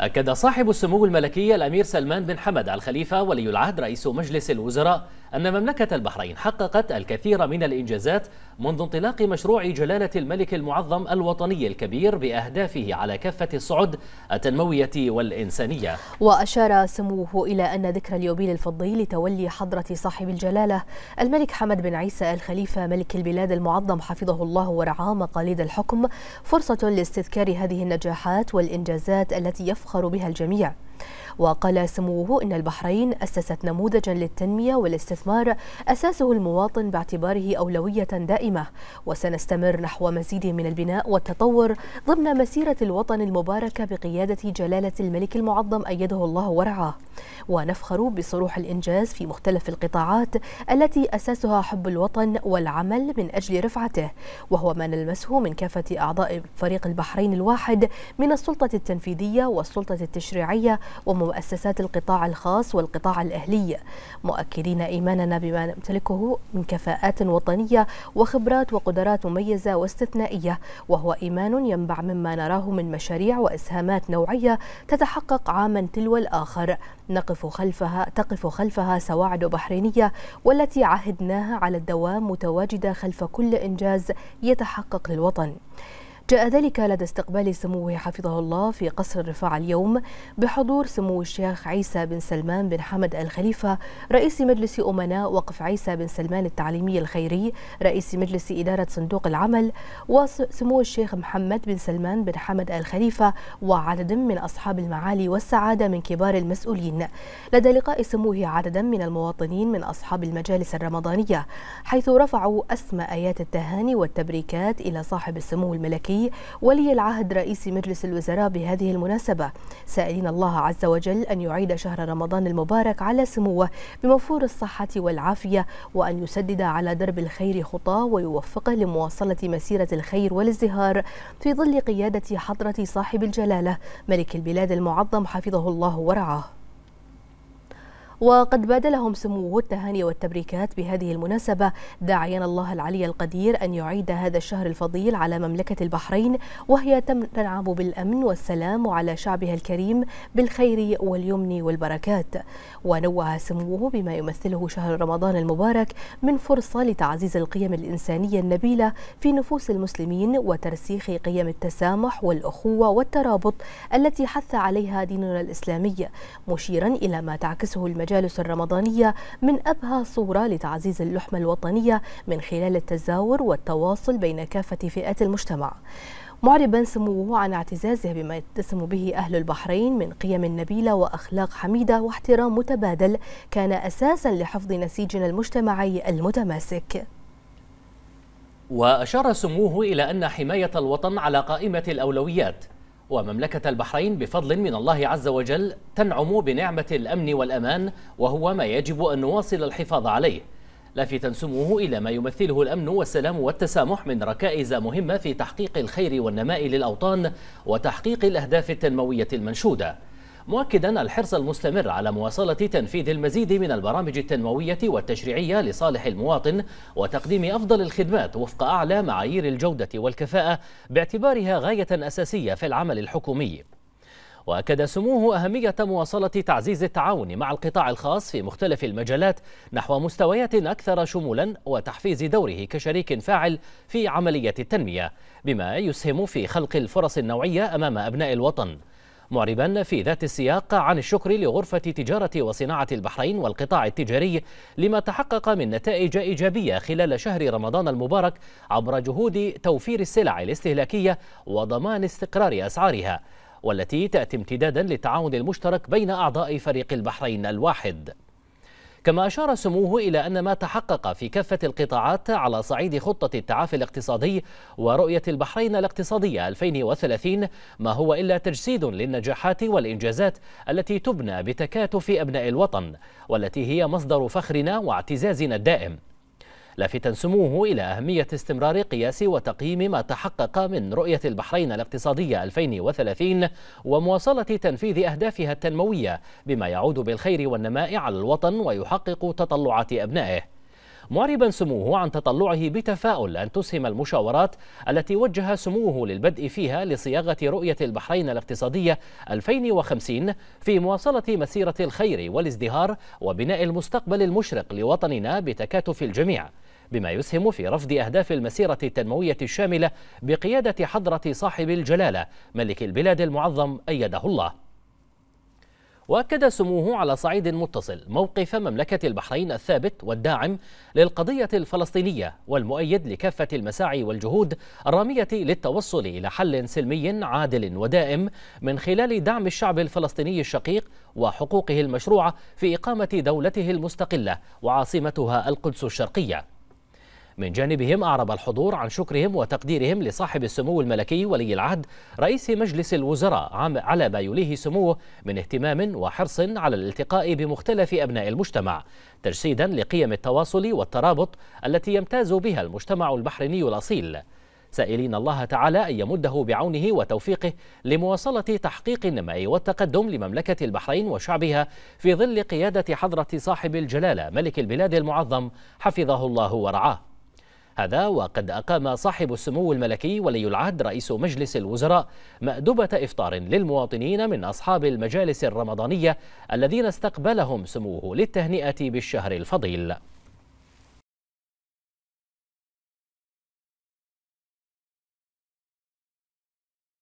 أكد صاحب السمو الملكي الأمير سلمان بن حمد الخليفة ولي العهد رئيس مجلس الوزراء أن مملكة البحرين حققت الكثير من الإنجازات منذ انطلاق مشروع جلالة الملك المعظم الوطني الكبير بأهدافه على كافة الصعد التنموية والإنسانية وأشار سموه إلى أن ذكرى اليوبيل الفضي لتولي حضرة صاحب الجلالة الملك حمد بن عيسى الخليفة ملك البلاد المعظم حفظه الله ورعاه مقاليد الحكم فرصة لاستذكار هذه النجاحات والإنجازات التي يفخر بها الجميع وقال سموه إن البحرين أسست نموذجا للتنمية والاستثمار أساسه المواطن باعتباره أولوية دائمة وسنستمر نحو مزيد من البناء والتطور ضمن مسيرة الوطن المباركة بقيادة جلالة الملك المعظم أيده الله ورعاه ونفخر بصروح الإنجاز في مختلف القطاعات التي أساسها حب الوطن والعمل من أجل رفعته وهو ما نلمسه من كافة أعضاء فريق البحرين الواحد من السلطة التنفيذية والسلطة التشريعية ومؤسسات القطاع الخاص والقطاع الأهلي مؤكدين إيماننا بما نمتلكه من كفاءات وطنية وخبرات وقدرات مميزة واستثنائية وهو إيمان ينبع مما نراه من مشاريع وإسهامات نوعية تتحقق عاما تلو الآخر نقف خلفها تقف خلفها سواعد بحرينية والتي عهدناها على الدوام متواجدة خلف كل إنجاز يتحقق للوطن جاء ذلك لدى استقبال سموه حفظه الله في قصر الرفاع اليوم بحضور سمو الشيخ عيسى بن سلمان بن حمد الخليفة رئيس مجلس أمناء وقف عيسى بن سلمان التعليمي الخيري رئيس مجلس إدارة صندوق العمل وسمو الشيخ محمد بن سلمان بن حمد الخليفة وعدد من أصحاب المعالي والسعادة من كبار المسؤولين لدى لقاء سموه عددا من المواطنين من أصحاب المجالس الرمضانية حيث رفعوا أسمى آيات التهاني والتبريكات إلى صاحب السمو الملكي العربي ولي العهد رئيس مجلس الوزراء بهذه المناسبة سائلين الله عز وجل أن يعيد شهر رمضان المبارك على سموه بموفور الصحة والعافية وأن يسدد على درب الخير خطاه ويوفقه لمواصلة مسيرة الخير والازدهار في ظل قيادة حضرة صاحب الجلالة ملك البلاد المعظم حفظه الله ورعاه وقد بادلهم سموه التهاني والتبريكات بهذه المناسبة داعيا الله العلي القدير أن يعيد هذا الشهر الفضيل على مملكة البحرين وهي تنعم بالأمن والسلام وعلى شعبها الكريم بالخير واليمن والبركات ونوه سموه بما يمثله شهر رمضان المبارك من فرصة لتعزيز القيم الإنسانية النبيلة في نفوس المسلمين وترسيخ قيم التسامح والأخوة والترابط التي حث عليها ديننا الإسلامي مشيرا إلى ما تعكسه المجال المجالس الرمضانية من أبهى صورة لتعزيز اللحمة الوطنية من خلال التزاور والتواصل بين كافة فئات المجتمع معربا سموه عن اعتزازه بما يتسم به أهل البحرين من قيم نبيلة وأخلاق حميدة واحترام متبادل كان أساسا لحفظ نسيجنا المجتمعي المتماسك وأشار سموه إلى أن حماية الوطن على قائمة الأولويات ومملكة البحرين بفضل من الله عز وجل تنعم بنعمة الأمن والأمان وهو ما يجب أن نواصل الحفاظ عليه لافتا سموه إلى ما يمثله الأمن والسلام والتسامح من ركائز مهمة في تحقيق الخير والنماء للأوطان وتحقيق الأهداف التنموية المنشودة مؤكدا الحرص المستمر على مواصلة تنفيذ المزيد من البرامج التنموية والتشريعية لصالح المواطن وتقديم أفضل الخدمات وفق أعلى معايير الجودة والكفاءة باعتبارها غاية أساسية في العمل الحكومي وأكد سموه أهمية مواصلة تعزيز التعاون مع القطاع الخاص في مختلف المجالات نحو مستويات أكثر شمولا وتحفيز دوره كشريك فاعل في عملية التنمية بما يسهم في خلق الفرص النوعية أمام أبناء الوطن معربا في ذات السياق عن الشكر لغرفة تجارة وصناعة البحرين والقطاع التجاري لما تحقق من نتائج إيجابية خلال شهر رمضان المبارك عبر جهود توفير السلع الاستهلاكية وضمان استقرار أسعارها والتي تأتي امتدادا للتعاون المشترك بين أعضاء فريق البحرين الواحد كما أشار سموه إلى أن ما تحقق في كافة القطاعات على صعيد خطة التعافي الاقتصادي ورؤية البحرين الاقتصادية 2030 ما هو إلا تجسيد للنجاحات والإنجازات التي تبنى بتكاتف أبناء الوطن والتي هي مصدر فخرنا واعتزازنا الدائم لافتا سموه إلى أهمية استمرار قياس وتقييم ما تحقق من رؤية البحرين الاقتصادية 2030 ومواصلة تنفيذ أهدافها التنموية بما يعود بالخير والنماء على الوطن ويحقق تطلعات أبنائه معربا سموه عن تطلعه بتفاؤل أن تسهم المشاورات التي وجه سموه للبدء فيها لصياغة رؤية البحرين الاقتصادية 2050 في مواصلة مسيرة الخير والازدهار وبناء المستقبل المشرق لوطننا بتكاتف الجميع بما يسهم في رفض أهداف المسيرة التنموية الشاملة بقيادة حضرة صاحب الجلالة ملك البلاد المعظم أيده الله واكد سموه على صعيد متصل موقف مملكه البحرين الثابت والداعم للقضيه الفلسطينيه والمؤيد لكافه المساعي والجهود الراميه للتوصل الى حل سلمي عادل ودائم من خلال دعم الشعب الفلسطيني الشقيق وحقوقه المشروعه في اقامه دولته المستقله وعاصمتها القدس الشرقيه من جانبهم أعرب الحضور عن شكرهم وتقديرهم لصاحب السمو الملكي ولي العهد رئيس مجلس الوزراء على ما يليه سموه من اهتمام وحرص على الالتقاء بمختلف أبناء المجتمع تجسيدا لقيم التواصل والترابط التي يمتاز بها المجتمع البحريني الأصيل سائلين الله تعالى أن يمده بعونه وتوفيقه لمواصلة تحقيق النماء والتقدم لمملكة البحرين وشعبها في ظل قيادة حضرة صاحب الجلالة ملك البلاد المعظم حفظه الله ورعاه هذا وقد أقام صاحب السمو الملكي ولي العهد رئيس مجلس الوزراء مأدبة إفطار للمواطنين من أصحاب المجالس الرمضانية الذين استقبلهم سموه للتهنئة بالشهر الفضيل